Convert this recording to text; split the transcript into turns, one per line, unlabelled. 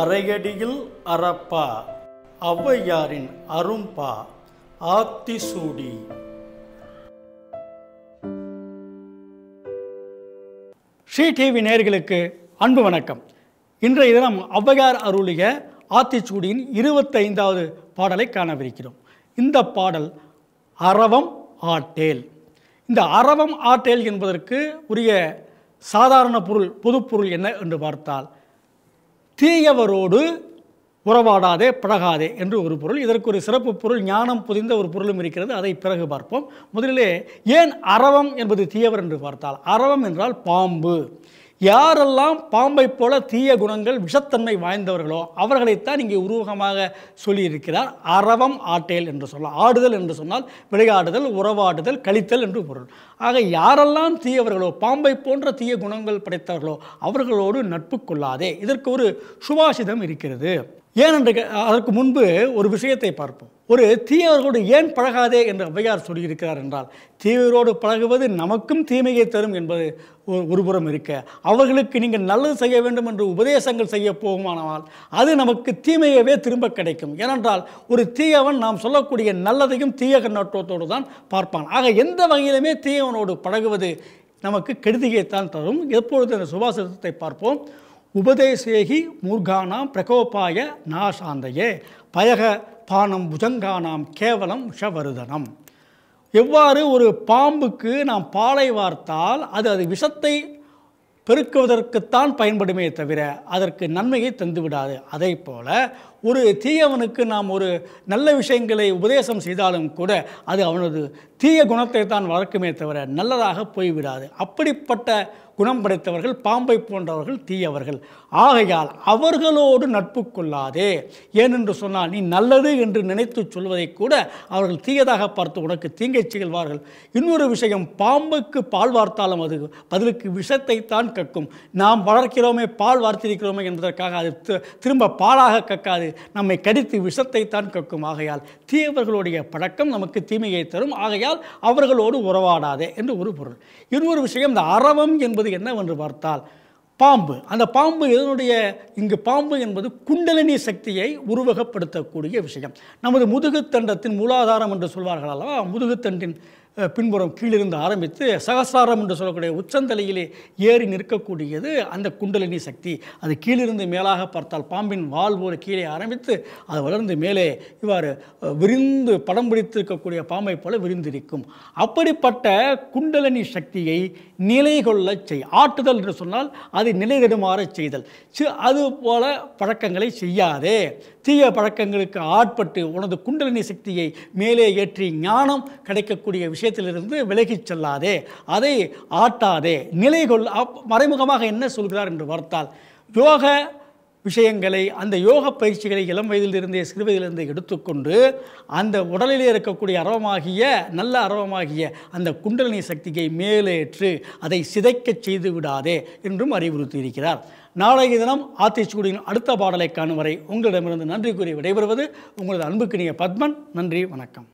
அரையடியில் அறப்பா ஔவையாரின் அரும்பா சூடி ஸ்ரீ டிவி நேர்களுக்கு அன்பு வணக்கம் இன்றைய தினம் ஔவையார் அருளிய ஆத்திச்சூடியின் இருபத்தைந்தாவது பாடலை காணவிருக்கிறோம் இந்த பாடல் அறவம் ஆட்டேல் இந்த அறவம் ஆட்டேல் என்பதற்கு உரிய சாதாரண பொருள் பொதுப்பொருள் என்ன என்று பார்த்தால் தீயவரோடு உறவாடாதே பழகாதே என்று ஒரு பொருள் இதற்கு ஒரு சிறப்பு பொருள் ஞானம் புதிந்த ஒரு பொருளும் இருக்கிறது அதை பிறகு பார்ப்போம் முதலிலே ஏன் அரவம் என்பது தீயவர் என்று பார்த்தால் அரவம் என்றால் பாம்பு யாரெல்லாம் பாம்பை போல தீய குணங்கள் விஷத்தன்மை வாய்ந்தவர்களோ அவர்களைத்தான் இங்கே உருவகமாக சொல்லியிருக்கிறார் அறவம் ஆட்டேல் என்று சொல்லலாம் ஆடுதல் என்று சொன்னால் விளையாடுதல் உறவாடுதல் கழித்தல் என்று பொருள் ஆக யாரெல்லாம் தீயவர்களோ பாம்பை போன்ற தீய குணங்கள் படைத்தவர்களோ அவர்களோடு நட்பு கொள்ளாதே இதற்கு ஒரு சுபாஷிதம் இருக்கிறது ஏனென்று அதற்கு முன்பு ஒரு விஷயத்தை பார்ப்போம் ஒரு தீயவர்களோடு ஏன் பழகாதே என்று ஔவையார் சொல்லியிருக்கிறார் என்றால் தீயவரோடு பழகுவது நமக்கும் தீமையை தரும் என்பது ஒருபுறம் இருக்க அவர்களுக்கு நீங்கள் நல்லது செய்ய வேண்டும் என்று உபதேசங்கள் செய்ய போகுமானால் அது நமக்கு தீமையவே திரும்ப கிடைக்கும் ஏனென்றால் ஒரு தீயவன் நாம் சொல்லக்கூடிய நல்லதையும் தீய கண்ணோட்டத்தோடு தான் பார்ப்பான் ஆக எந்த வகையிலுமே தீயவனோடு பழகுவது நமக்கு கெடுதியைத்தான் தரும் எப்பொழுது அந்த சுபாசத்தை பார்ப்போம் உபதேசேகி மூர்கானாம் பிரகோபாய நாசாந்தையே பயக பானம் புஜங்கானாம் கேவலம் விஷவருதனம் எவ்வாறு ஒரு பாம்புக்கு நாம் பாலை வார்த்தால் அது அது விஷத்தை பெருக்குவதற்குத்தான் பயன்படுமே தவிர அதற்கு நன்மையை தந்துவிடாது அதே போல ஒரு தீயவனுக்கு நாம் ஒரு நல்ல விஷயங்களை உபதேசம் செய்தாலும் கூட அது அவனது தீய குணத்தை தான் வளர்க்குமே தவிர நல்லதாக போய்விடாது அப்படிப்பட்ட குணம் படைத்தவர்கள் பாம்பை போன்றவர்கள் தீயவர்கள் ஆகையால் அவர்களோடு நட்பு கொள்ளாதே ஏனென்று சொன்னால் நீ நல்லது என்று நினைத்து சொல்வதை கூட அவர்கள் தீயதாக பார்த்து உனக்கு தீங்கை செய்வார்கள் இன்னொரு விஷயம் பாம்புக்கு பால் வார்த்தாலும் அது பதிலுக்கு விஷத்தை தான் கக்கும் நாம் வளர்க்கிறோமே பால் வார்த்திருக்கிறோமே என்பதற்காக அது திரும்ப பாலாக கக்காது நம்மை கடித்து விஷத்தை தான் கக்கும் ஆகையால் தீயவர்களுடைய பழக்கம் நமக்கு தீமையை தரும் ஆகையால் அவர்களோடு உறவாடாதே என்று ஒரு பொருள் இன்னொரு விஷயம் இந்த அறவம் என்பது என்னவென்று பார்த்தால் பாம்பு அந்த பாம்பு இதனுடைய இங்கு பாம்பு என்பது குண்டலினி சக்தியை உருவகப்படுத்தக்கூடிய விஷயம் நமது முதுகுத்தண்டத்தின் மூலாதாரம் என்று சொல்வார்கள் அல்லவா முதுகுத்தண்டின் பின்புறம் கீழிருந்து ஆரம்பித்து சகசாரம் என்று சொல்லக்கூடிய உச்சந்தலையிலே ஏறி நிற்கக்கூடியது அந்த குண்டலினி சக்தி அது கீழிருந்து மேலாக பார்த்தால் பாம்பின் வால் போல கீழே ஆரம்பித்து அது வளர்ந்து மேலே இவ்வாறு விரிந்து படம் பிடித்திருக்கக்கூடிய பாம்பை போல விரிந்திருக்கும் அப்படிப்பட்ட குண்டலினி சக்தியை நிலை கொள்ள செய் ஆட்டுதல் என்று சொன்னால் அது தடுமாற செய்தல் அது போல பழக்கங்களை செய்யாதே தீய பழக்கங்களுக்கு ஆட்பட்டு உனது குண்டலினி சக்தியை மேலே ஏற்றி ஞானம் கிடைக்கக்கூடிய விஷயம் விஷயத்திலிருந்து விலகிச் செல்லாதே அதை ஆட்டாதே நிலை கொள் மறைமுகமாக என்ன சொல்கிறார் என்று பார்த்தால் யோக விஷயங்களை அந்த யோக பயிற்சிகளை இளம் வயதிலிருந்தே சிறு வயதிலிருந்தே எடுத்துக்கொண்டு அந்த உடலிலே இருக்கக்கூடிய அரவமாகிய நல்ல அரவமாகிய அந்த குண்டலினி சக்தியை மேலேற்று அதை சிதைக்கச் செய்து விடாதே என்றும் அறிவுறுத்தியிருக்கிறார் நாளைய தினம் ஆத்திச்சூடியின் அடுத்த பாடலை காணும் வரை உங்களிடமிருந்து நன்றி கூறி விடைபெறுவது உங்களது அன்புக்கினிய பத்மன் நன்றி வணக்கம்